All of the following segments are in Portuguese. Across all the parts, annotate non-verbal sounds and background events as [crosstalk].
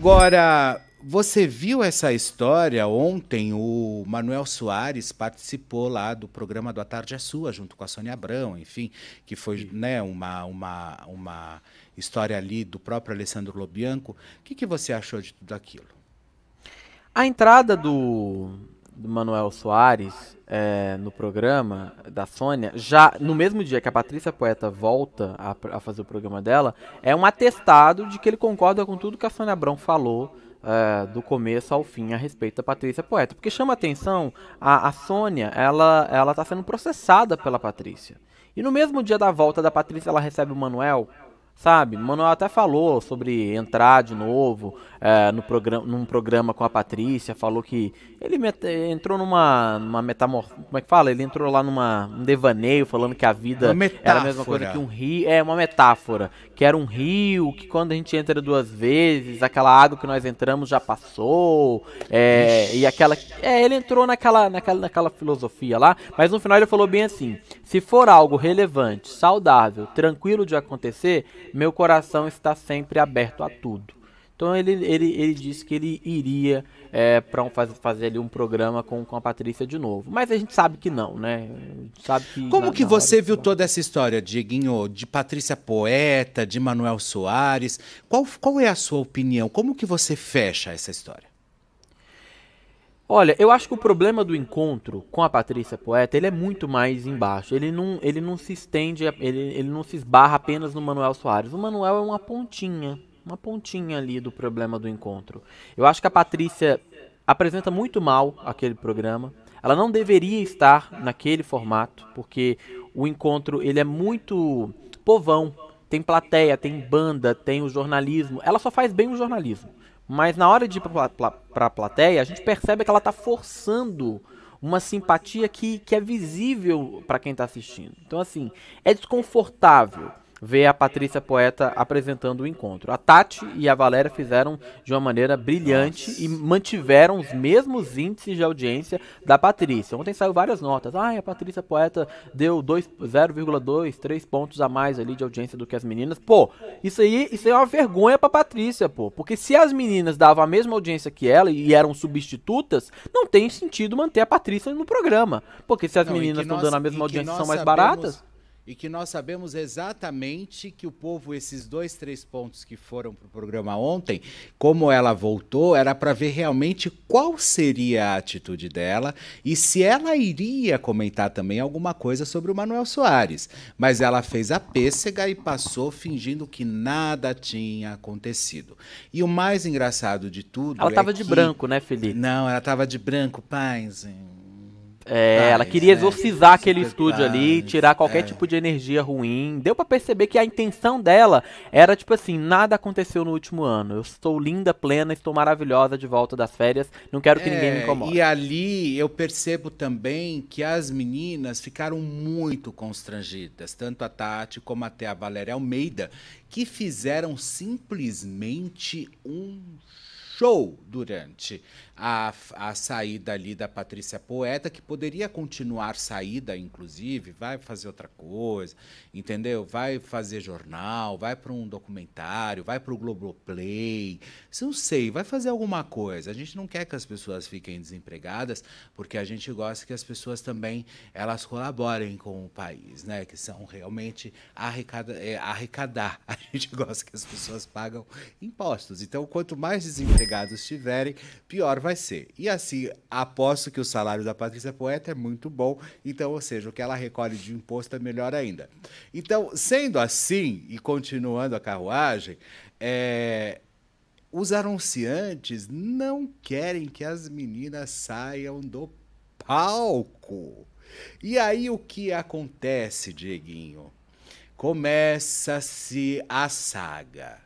Agora, você viu essa história ontem? O Manuel Soares participou lá do programa do A Tarde é Sua, junto com a Sônia Abrão, enfim, que foi né, uma, uma, uma história ali do próprio Alessandro Lobianco. O que, que você achou de tudo aquilo? A entrada do, do Manuel Soares é, no programa da Sônia, já no mesmo dia que a Patrícia Poeta volta a, a, fazer o programa dela, é um atestado de que ele concorda com tudo que a Sônia Abrão falou é, do começo ao fim a respeito da Patrícia Poeta. Porque chama atenção, a, a Sônia, ela, ela tá sendo processada pela Patrícia. E no mesmo dia da volta da Patrícia, ela recebe o Manuel, sabe? O Manuel até falou sobre entrar de novo é, no programa, num programa com a Patrícia, falou que ele entrou numa, numa metamorfose, como é que fala? Ele entrou lá numa um devaneio falando que a vida era a mesma coisa que um rio, é uma metáfora, que era um rio, que quando a gente entra duas vezes, aquela água que nós entramos já passou, é, e aquela, é, ele entrou naquela, naquela, naquela filosofia lá, mas no final ele falou bem assim, se for algo relevante, saudável, tranquilo de acontecer, meu coração está sempre aberto a tudo. Então ele, ele, ele disse que ele iria é, para um, fazer, fazer ali um programa com, com a Patrícia de novo. Mas a gente sabe que não, né? Sabe que Como na, que na você viu toda essa história, Dieguinho, de Patrícia Poeta, de Manuel Soares? Qual, qual é a sua opinião? Como que você fecha essa história? Olha, eu acho que o problema do encontro com a Patrícia Poeta, ele é muito mais embaixo. Ele não, ele não se estende, ele, ele não se esbarra apenas no Manuel Soares. O Manuel é uma pontinha, uma pontinha ali do problema do encontro. Eu acho que a Patrícia apresenta muito mal aquele programa. Ela não deveria estar naquele formato, porque o encontro, ele é muito povão. Tem plateia, tem banda, tem o jornalismo. Ela só faz bem o jornalismo. Mas na hora de ir para a plateia, a gente percebe que ela está forçando uma simpatia que, que é visível para quem está assistindo. Então, assim, é desconfortável ver a Patrícia Poeta apresentando o encontro. A Tati e a Valéria fizeram de uma maneira brilhante e mantiveram os mesmos índices de audiência da Patrícia. Ontem saiu várias notas. Ah, a Patrícia Poeta deu 0,2, 3 pontos a mais ali de audiência do que as meninas. Pô, isso aí, isso aí é uma vergonha pra Patrícia, pô. Porque se as meninas davam a mesma audiência que ela e eram substitutas, não tem sentido manter a Patrícia no programa. Porque se as não, meninas estão dando a mesma audiência são mais sabemos... baratas e que nós sabemos exatamente que o povo, esses dois, três pontos que foram para o programa ontem, como ela voltou, era para ver realmente qual seria a atitude dela e se ela iria comentar também alguma coisa sobre o Manuel Soares. Mas ela fez a pêssega e passou fingindo que nada tinha acontecido. E o mais engraçado de tudo. Ela estava é de que... branco, né, Felipe? Não, ela estava de branco, paz. Hein? É, ah, ela queria é exorcizar é aquele estúdio ali, tirar qualquer é. tipo de energia ruim. Deu para perceber que a intenção dela era tipo assim: nada aconteceu no último ano. Eu estou linda, plena, estou maravilhosa de volta das férias. Não quero que é, ninguém me é, incomode. E ali eu percebo também que as meninas ficaram muito constrangidas, tanto a Tati como até a Valéria Almeida, que fizeram simplesmente um show durante a, a saída ali da Patrícia Poeta, que poderia continuar saída, inclusive, vai fazer outra coisa, entendeu? Vai fazer jornal, vai para um documentário, vai para o Globoplay, não sei, vai fazer alguma coisa. A gente não quer que as pessoas fiquem desempregadas, porque a gente gosta que as pessoas também elas colaborem com o país, né? Que são realmente arrecada, é, arrecadar. [laughs] A gente gosta que as pessoas pagam impostos. Então, quanto mais desempregados tiverem, pior vai vai ser. E assim, aposto que o salário da Patrícia Poeta é muito bom, então, ou seja, o que ela recolhe de imposto é melhor ainda. Então, sendo assim, e continuando a carruagem, é, os anunciantes não querem que as meninas saiam do palco. E aí o que acontece, Dieguinho? Começa-se a saga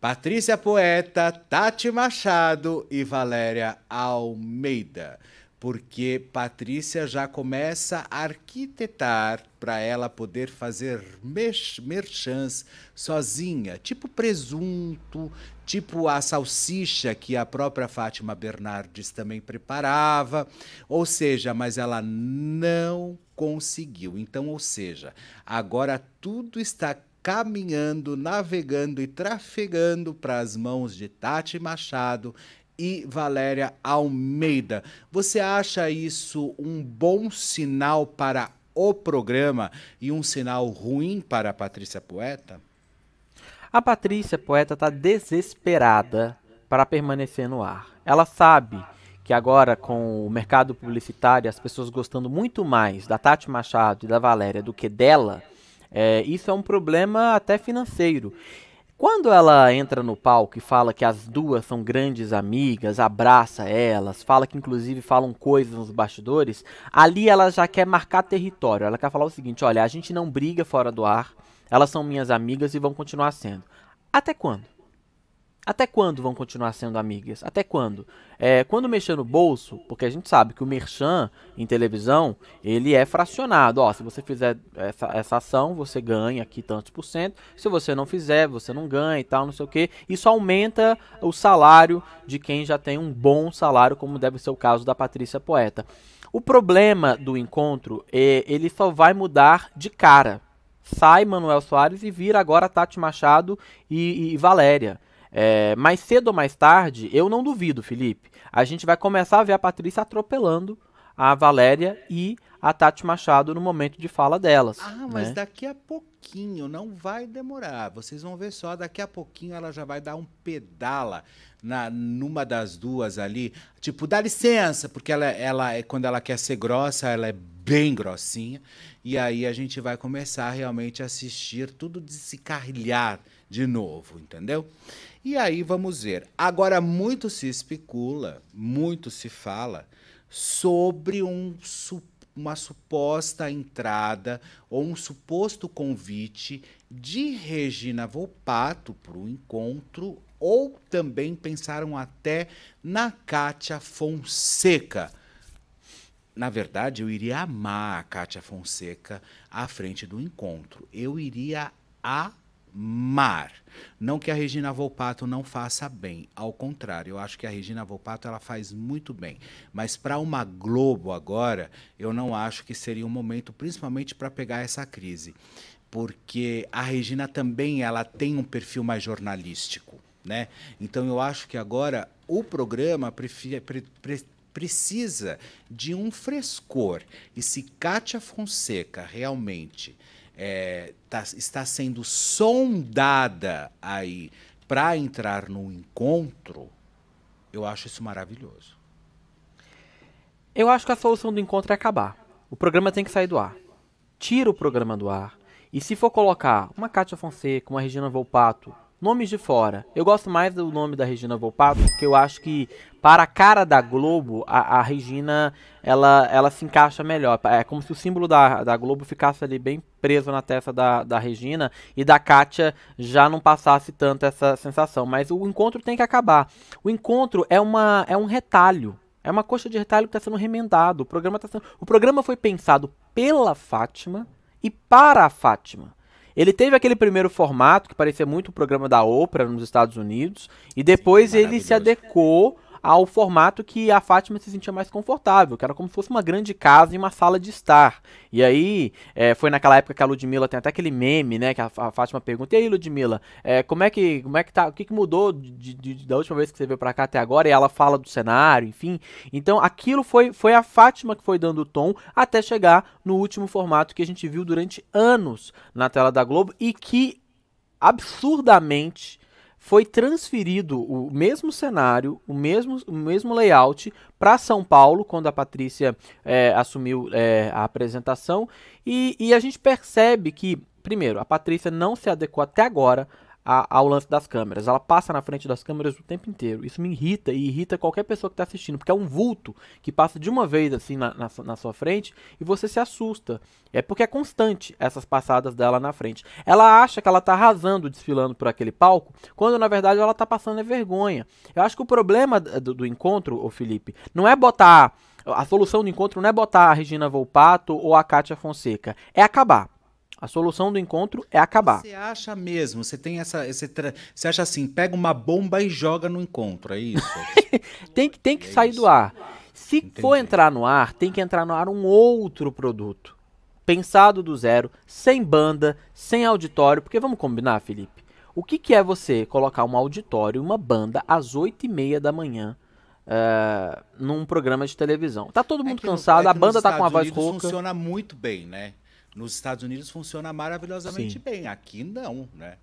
Patrícia Poeta, Tati Machado e Valéria Almeida. Porque Patrícia já começa a arquitetar para ela poder fazer merchans sozinha, tipo presunto, tipo a salsicha que a própria Fátima Bernardes também preparava, ou seja, mas ela não conseguiu. Então, ou seja, agora tudo está caminhando, navegando e trafegando para as mãos de Tati Machado e Valéria Almeida. Você acha isso um bom sinal para o programa e um sinal ruim para a Patrícia Poeta? A Patrícia Poeta está desesperada para permanecer no ar. Ela sabe que agora, com o mercado publicitário, as pessoas gostando muito mais da Tati Machado e da Valéria do que dela, é, isso é um problema até financeiro. Quando ela entra no palco e fala que as duas são grandes amigas, abraça elas, fala que inclusive falam coisas nos bastidores, ali ela já quer marcar território. Ela quer falar o seguinte: olha, a gente não briga fora do ar, elas são minhas amigas e vão continuar sendo. Até quando? Até quando vão continuar sendo amigas? Até quando? É, quando mexer no bolso, porque a gente sabe que o merchan em televisão, ele é fracionado. Ó, se você fizer essa, essa ação, você ganha aqui tantos por cento. Se você não fizer, você não ganha e tal, não sei o que. Isso aumenta o salário de quem já tem um bom salário, como deve ser o caso da Patrícia Poeta. O problema do encontro, é, ele só vai mudar de cara. Sai Manuel Soares e vira agora Tati Machado e, e Valéria é, mais cedo ou mais tarde, eu não duvido, Felipe. A gente vai começar a ver a Patrícia atropelando a Valéria e a Tati Machado no momento de fala delas. Ah, mas né? daqui a pouquinho, não vai demorar. Vocês vão ver só, daqui a pouquinho ela já vai dar um pedala na numa das duas ali, tipo, dá licença, porque ela ela é, quando ela quer ser grossa, ela é bem grossinha, e aí a gente vai começar realmente a assistir tudo de se carrilhar de novo, entendeu? E aí vamos ver. Agora, muito se especula, muito se fala sobre um, uma suposta entrada ou um suposto convite de Regina Volpato para o encontro, ou também pensaram até na Cátia Fonseca. Na verdade, eu iria amar a Cátia Fonseca à frente do encontro. Eu iria amar. Mar, não que a Regina Volpato não faça bem, ao contrário, eu acho que a Regina Volpato ela faz muito bem, mas para uma Globo agora, eu não acho que seria um momento principalmente para pegar essa crise, porque a Regina também ela tem um perfil mais jornalístico, né? Então eu acho que agora o programa pre, pre, precisa de um frescor. E se Cátia Fonseca realmente é, tá, está sendo sondada aí para entrar no encontro, eu acho isso maravilhoso. Eu acho que a solução do encontro é acabar. O programa tem que sair do ar. Tira o programa do ar. E se for colocar uma Cátia Fonseca, uma Regina Volpato, Nomes de fora. Eu gosto mais do nome da Regina Volpato, porque eu acho que para a cara da Globo, a, a Regina ela, ela se encaixa melhor. É como se o símbolo da, da Globo ficasse ali bem preso na testa da, da Regina e da Kátia já não passasse tanto essa sensação. Mas o encontro tem que acabar. O encontro é, uma, é um retalho. É uma coxa de retalho que está sendo remendado. O programa, tá sendo... o programa foi pensado pela Fátima e para a Fátima. Ele teve aquele primeiro formato que parecia muito o programa da Oprah nos Estados Unidos e depois Sim, ele se adequou ao formato que a Fátima se sentia mais confortável, que era como se fosse uma grande casa e uma sala de estar. E aí, é, foi naquela época que a Ludmilla tem até aquele meme, né, que a, a Fátima pergunta, e aí Ludmilla, é, como é que como é que tá, o que, que mudou de, de, da última vez que você veio pra cá até agora? E ela fala do cenário, enfim. Então, aquilo foi, foi a Fátima que foi dando o tom até chegar no último formato que a gente viu durante anos na tela da Globo e que absurdamente foi transferido o mesmo cenário, o mesmo, o mesmo layout para São Paulo, quando a Patrícia é, assumiu é, a apresentação. E, e a gente percebe que, primeiro, a Patrícia não se adequou até agora a, ao lance das câmeras. Ela passa na frente das câmeras o tempo inteiro. Isso me irrita e irrita qualquer pessoa que está assistindo, porque é um vulto que passa de uma vez assim na, na, na, sua frente e você se assusta. É porque é constante essas passadas dela na frente. Ela acha que ela está arrasando, desfilando por aquele palco, quando na verdade ela está passando é vergonha. Eu acho que o problema do, do encontro, o Felipe, não é botar. A solução do encontro não é botar a Regina Volpato ou a Kátia Fonseca. É acabar. A solução do encontro é acabar. Você acha mesmo? Você tem essa. Esse tra... Você acha assim, pega uma bomba e joga no encontro, é isso? [laughs] tem que, tem que é sair isso. do ar. Se Entendi. for entrar no ar, tem que entrar no ar um outro produto. Pensado do zero, sem banda, sem auditório. Porque vamos combinar, Felipe? O que, que é você colocar um auditório, uma banda, às oito e meia da manhã uh, num programa de televisão? Tá todo é mundo é cansado, no, é a banda tá com a voz rouca. funciona muito bem, né? Nos Estados Unidos funciona maravilhosamente Sim. bem. Aqui não, né?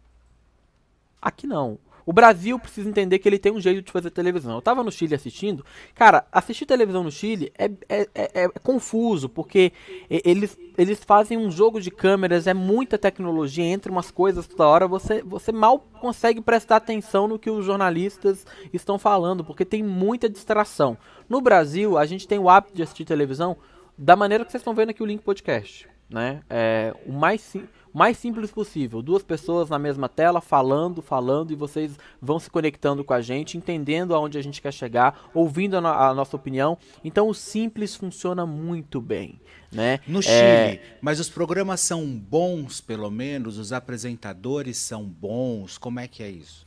Aqui não. O Brasil precisa entender que ele tem um jeito de fazer televisão. Eu tava no Chile assistindo. Cara, assistir televisão no Chile é, é, é, é confuso, porque eles, eles fazem um jogo de câmeras, é muita tecnologia, entre umas coisas toda hora, você, você mal consegue prestar atenção no que os jornalistas estão falando, porque tem muita distração. No Brasil, a gente tem o hábito de assistir televisão da maneira que vocês estão vendo aqui o Link Podcast né? É, o mais, sim, mais simples possível. Duas pessoas na mesma tela falando, falando, e vocês vão se conectando com a gente, entendendo aonde a gente quer chegar, ouvindo a, a nossa opinião. Então o simples funciona muito bem. Né? No é, Chile, é... mas os programas são bons, pelo menos, os apresentadores são bons. Como é que é isso?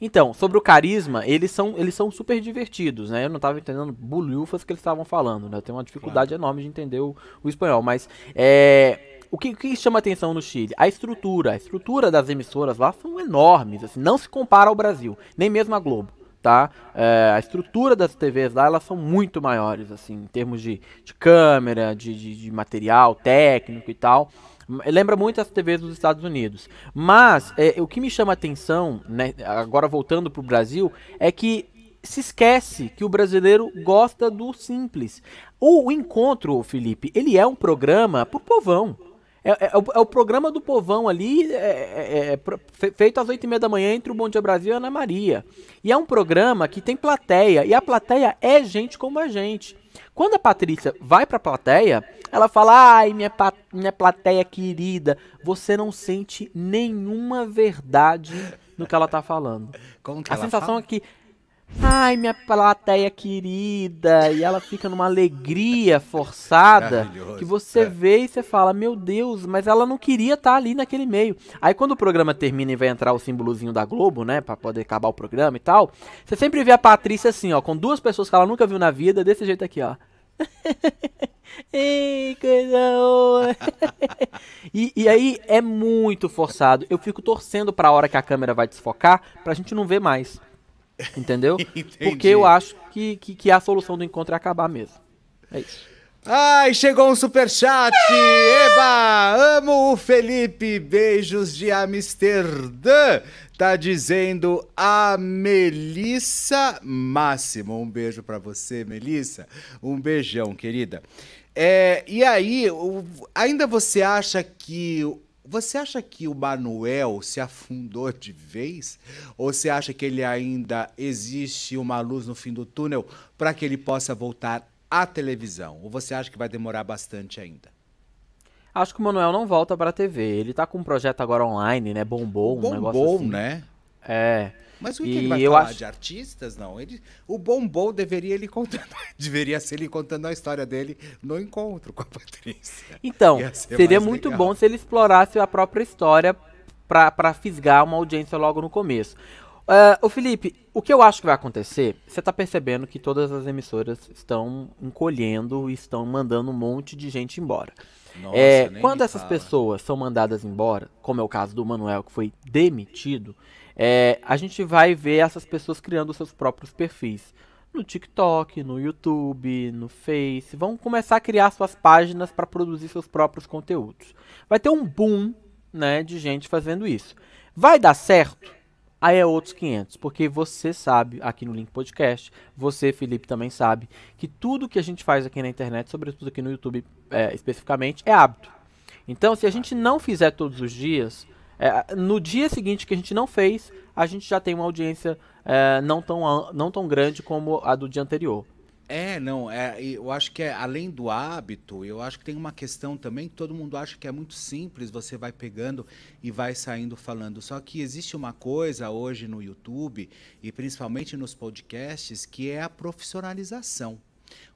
Então, sobre o carisma, eles são, eles são super divertidos, né? Eu não estava entendendo bulhufas que eles estavam falando, né? Eu tenho uma dificuldade claro. enorme de entender o, o espanhol, mas é, o que, que, chama atenção no Chile? A estrutura. A estrutura das emissoras lá são enormes, assim, não se compara ao Brasil, nem mesmo a Globo. Tá? É, a estrutura das TVs lá elas são muito maiores assim em termos de, de câmera de, de, de material técnico e tal Lembra muito as TVs dos Estados Unidos. Mas é, o que me chama a atenção, né, agora voltando para o Brasil, é que se esquece que o brasileiro gosta do simples. O Encontro, Felipe, ele é um programa o povão. É, é, é, o, é o, programa do povão ali, é, é, é, feito às oito e meia da manhã entre o Bom Dia Brasil e a Ana Maria. E é um programa que tem plateia, e a plateia é gente como a gente. Quando a Patrícia vai pra plateia, ela fala: ai, minha, minha plateia querida, você não sente nenhuma verdade no que ela tá falando. Como que a ela sensação fala? é que Ai, minha plateia querida. E ela fica numa alegria forçada que você é. vê e você fala, meu Deus, mas ela não queria estar tá ali naquele meio. Aí quando o programa termina e vai entrar o símbolozinho da Globo, né, para poder acabar o programa e tal, você sempre vê a Patrícia assim, ó, com duas pessoas que ela nunca viu na vida, desse jeito aqui, ó. [laughs] Ei, coisa boa. [laughs] e, e, aí é muito forçado. Eu fico torcendo pra hora que a câmera vai desfocar pra gente não ver mais. Entendeu? [laughs] Porque eu acho que, que, que, a solução do encontro é acabar mesmo. É isso. Ai, chegou um superchat! Eba! Amo o Felipe! Beijos de Amsterdã! Tá dizendo a Melissa Máximo. Um beijo para você, Melissa. Um beijão, querida. É, e aí, ainda você acha que você acha que o Manuel se afundou de vez? Ou você acha que ele ainda existe uma luz no fim do túnel para que ele possa voltar à televisão? Ou você acha que vai demorar bastante ainda? Acho que o Manuel não volta para a TV. Ele está com um projeto agora online, né? Bombou, um Bombou, negócio assim. né? É. Mas o que ele vai falar acho... de artistas? Não, ele, o Bombom deveria ele contando, [laughs] deveria ser ele contando a história dele no encontro com a Patrícia. Então, seria muito legal. bom se ele explorasse a própria história para fisgar uma audiência logo no começo. Uh, é, o Felipe, o que eu acho que vai acontecer, você tá percebendo que todas as emissoras estão encolhendo e estão mandando um monte de gente embora. Nossa, é, quando essas fala. pessoas são mandadas embora, como é o caso do Manuel, que foi demitido, é, a gente vai ver essas pessoas criando seus próprios perfis. No TikTok, no YouTube, no Face, vão começar a criar suas páginas para produzir seus próprios conteúdos. Vai ter um boom né, de gente fazendo isso. Vai dar certo? aí é outros 500, porque você sabe, aqui no Link Podcast, você, Felipe, também sabe, que tudo que a gente faz aqui na internet, sobretudo aqui no YouTube é, especificamente, é hábito. Então, se a gente não fizer todos os dias, é, no dia seguinte que a gente não fez, a gente já tem uma audiência é, não, tão, não tão grande como a do dia anterior. É, não, é, eu acho que é, além do hábito, eu acho que tem uma questão também que todo mundo acha que é muito simples, você vai pegando e vai saindo falando. Só que existe uma coisa hoje no YouTube e principalmente nos podcasts que é a profissionalização.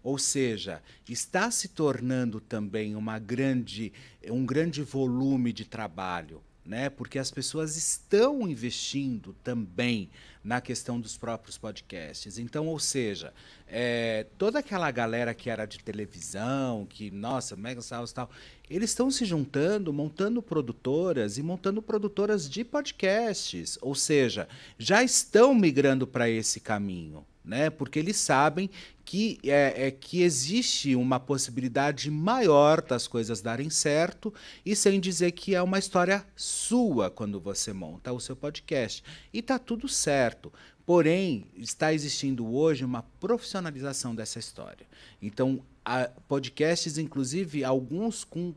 Ou seja, está se tornando também uma grande, um grande volume de trabalho né? Porque as pessoas estão investindo também na questão dos próprios podcasts. Então, ou seja, é, toda aquela galera que era de televisão, que, nossa, Mega Sales e tal, eles estão se juntando, montando produtoras e montando produtoras de podcasts. Ou seja, já estão migrando para esse caminho né? Porque eles sabem que é, é, que existe uma possibilidade maior das coisas darem certo e sem dizer que é uma história sua quando você monta o seu podcast e tá tudo certo. Porém, está existindo hoje uma profissionalização dessa história. Então, podcasts, inclusive alguns com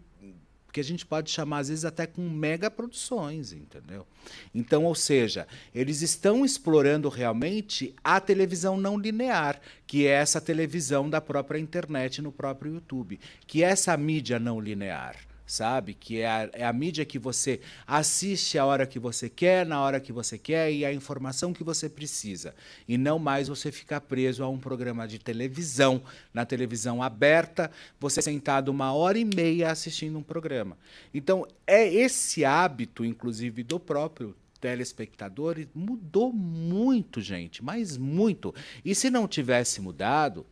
porque a gente pode chamar, às vezes, até com mega produções, entendeu? Então, ou seja, eles estão explorando realmente a televisão não linear, que é essa televisão da própria internet no próprio YouTube, que é essa mídia não linear sabe? Que é a, é a, mídia que você assiste a hora que você quer, na hora que você quer e a informação que você precisa. E não mais você ficar preso a um programa de televisão, na televisão aberta, você sentado uma hora e meia assistindo um programa. Então, é esse hábito, inclusive, do próprio telespectador, mudou muito, gente, mas muito. E se não tivesse mudado,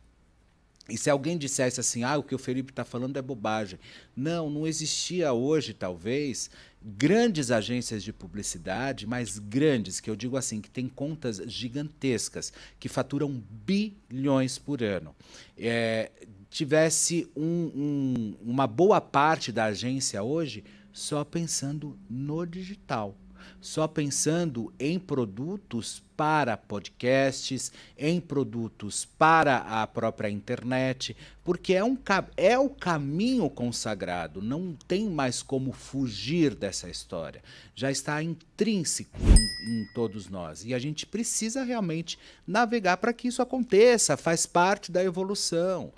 e se alguém dissesse assim, ah, o que o Felipe está falando é bobagem. Não, não existia hoje, talvez, grandes agências de publicidade, mas grandes, que eu digo assim, que têm contas gigantescas, que faturam bilhões por ano. É, tivesse um, um, uma boa parte da agência hoje só pensando no digital só pensando em produtos para podcasts, em produtos para a própria internet, porque é, um, é o caminho consagrado, não tem mais como fugir dessa história. Já está intrínseco em, em todos nós e a gente precisa realmente navegar para que isso aconteça, faz parte da evolução.